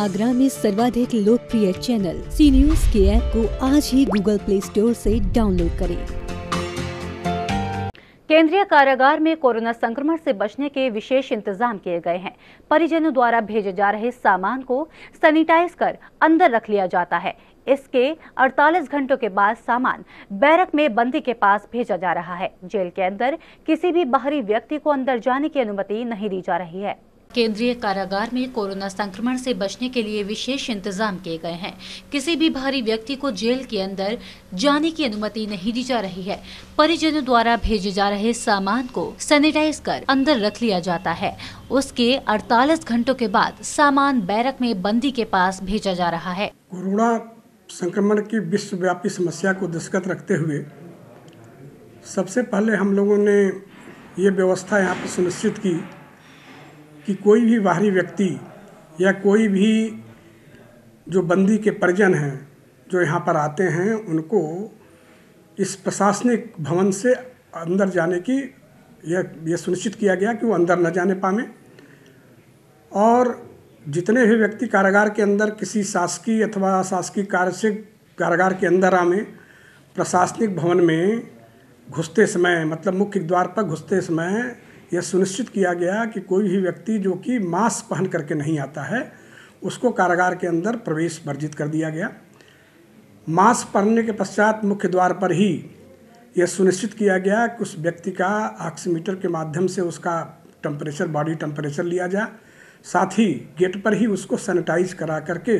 आगरा में सर्वाधिक लोकप्रिय चैनल सी न्यूज के ऐप को आज ही गूगल प्ले स्टोर से डाउनलोड करें केंद्रीय कारागार में कोरोना संक्रमण से बचने के विशेष इंतजाम किए गए हैं परिजनों द्वारा भेजे जा रहे सामान को सैनिटाइज कर अंदर रख लिया जाता है इसके 48 घंटों के बाद सामान बैरक में बंदी के पास भेजा जा रहा है जेल के अंदर किसी भी बाहरी व्यक्ति को अंदर जाने की अनुमति नहीं दी जा रही है केंद्रीय कारागार में कोरोना संक्रमण से बचने के लिए विशेष इंतजाम किए गए हैं किसी भी भारी व्यक्ति को जेल के अंदर जाने की अनुमति नहीं दी जा रही है परिजनों द्वारा भेजे जा रहे सामान को सैनिटाइज कर अंदर रख लिया जाता है उसके 48 घंटों के बाद सामान बैरक में बंदी के पास भेजा जा रहा है कोरोना संक्रमण की विश्वव्यापी समस्या को दस्खत रखते हुए सबसे पहले हम लोगों ने ये व्यवस्था यहाँ पर सुनिश्चित की कि कोई भी बाहरी व्यक्ति या कोई भी जो बंदी के परिजन हैं जो यहाँ पर आते हैं उनको इस प्रशासनिक भवन से अंदर जाने की यह यह सुनिश्चित किया गया कि वो अंदर न जाने पाएँ और जितने भी व्यक्ति कारागार के अंदर किसी शासकीय अथवा शासकीय कार्य से कारागार के अंदर आवे प्रशासनिक भवन में घुसते समय मतलब मुख्य द्वार पर घुसते समय यह सुनिश्चित किया गया कि कोई भी व्यक्ति जो कि मास्क पहन करके नहीं आता है उसको कारागार के अंदर प्रवेश वर्जित कर दिया गया मास्क पहनने के पश्चात मुख्य द्वार पर ही यह सुनिश्चित किया गया कि उस व्यक्ति का ऑक्सीमीटर के माध्यम से उसका टेम्परेचर बॉडी टेम्परेचर लिया जाए साथ ही गेट पर ही उसको सैनिटाइज करा करके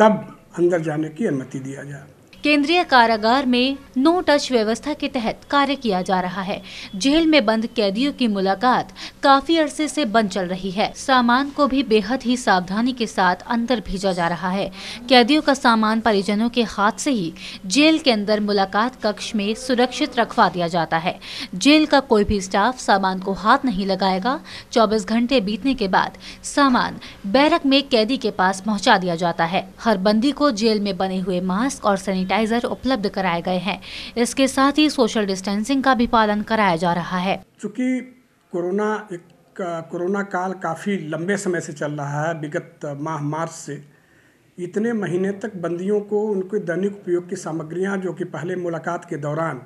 तब अंदर जाने की अनुमति दिया जाए केंद्रीय कारागार में नो टच व्यवस्था के तहत कार्य किया जा रहा है जेल में बंद कैदियों की मुलाकात काफी अरसे से बंद चल रही है सामान को भी बेहद ही सावधानी के साथ अंदर भेजा जा रहा है कैदियों का सामान परिजनों के हाथ से ही जेल के अंदर मुलाकात कक्ष में सुरक्षित रखवा दिया जाता है जेल का कोई भी स्टाफ सामान को हाथ नहीं लगाएगा चौबीस घंटे बीतने के बाद सामान बैरक में कैदी के पास पहुँचा दिया जाता है हर बंदी को जेल में बने हुए मास्क और सैनिटाइज सैनिटाइजर उपलब्ध कराए गए हैं इसके साथ ही सोशल डिस्टेंसिंग का भी पालन कराया जा रहा है चूँकि कोरोना एक का, कोरोना काल काफ़ी लंबे समय से चल रहा है विगत माह मार्च से इतने महीने तक बंदियों को उनके दैनिक उपयोग की सामग्रियां जो कि पहले मुलाकात के दौरान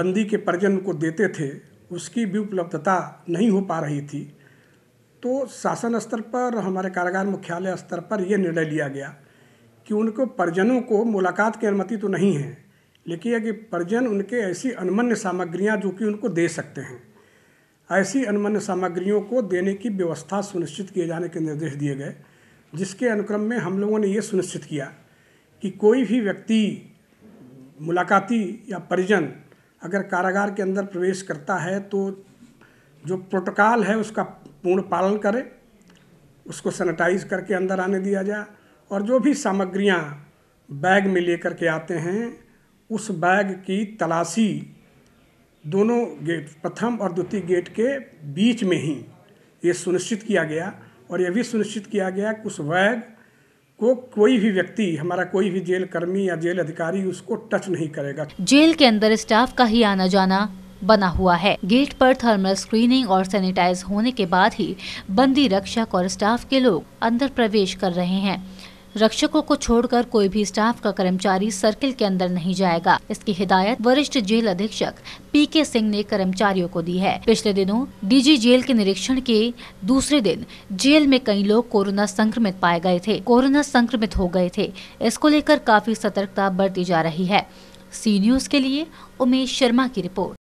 बंदी के परिजन को देते थे उसकी भी उपलब्धता नहीं हो पा रही थी तो शासन स्तर पर हमारे कारागार मुख्यालय स्तर पर यह निर्णय लिया गया कि उनको परिजनों को मुलाकात की अनुमति तो नहीं है लेकिन यह कि परिजन उनके ऐसी अनमन्य सामग्रियाँ जो कि उनको दे सकते हैं ऐसी अनमन्य सामग्रियों को देने की व्यवस्था सुनिश्चित किए जाने के निर्देश दिए गए जिसके अनुक्रम में हम लोगों ने ये सुनिश्चित किया कि कोई भी व्यक्ति मुलाकाती या परिजन अगर कारागार के अंदर प्रवेश करता है तो जो प्रोटोकॉल है उसका पूर्ण पालन करे उसको सैनिटाइज करके अंदर आने दिया जाए और जो भी सामग्रियां बैग में लेकर के आते हैं उस बैग की तलाशी दोनों गेट प्रथम और द्वितीय गेट के बीच में ही ये सुनिश्चित किया गया और यह भी सुनिश्चित किया गया कि उस बैग को कोई भी व्यक्ति हमारा कोई भी जेल कर्मी या जेल अधिकारी उसको टच नहीं करेगा जेल के अंदर स्टाफ का ही आना जाना बना हुआ है गेट पर थर्मल स्क्रीनिंग और सैनिटाइज होने के बाद ही बंदी रक्षक और स्टाफ के लोग अंदर प्रवेश कर रहे हैं रक्षकों को छोड़कर कोई भी स्टाफ का कर्मचारी सर्किल के अंदर नहीं जाएगा इसकी हिदायत वरिष्ठ जेल अधीक्षक पी के सिंह ने कर्मचारियों को दी है पिछले दिनों डीजी जेल के निरीक्षण के दूसरे दिन जेल में कई लोग कोरोना संक्रमित पाए गए थे कोरोना संक्रमित हो गए थे इसको लेकर काफी सतर्कता बरती जा रही है सी न्यूज के लिए उमेश शर्मा की रिपोर्ट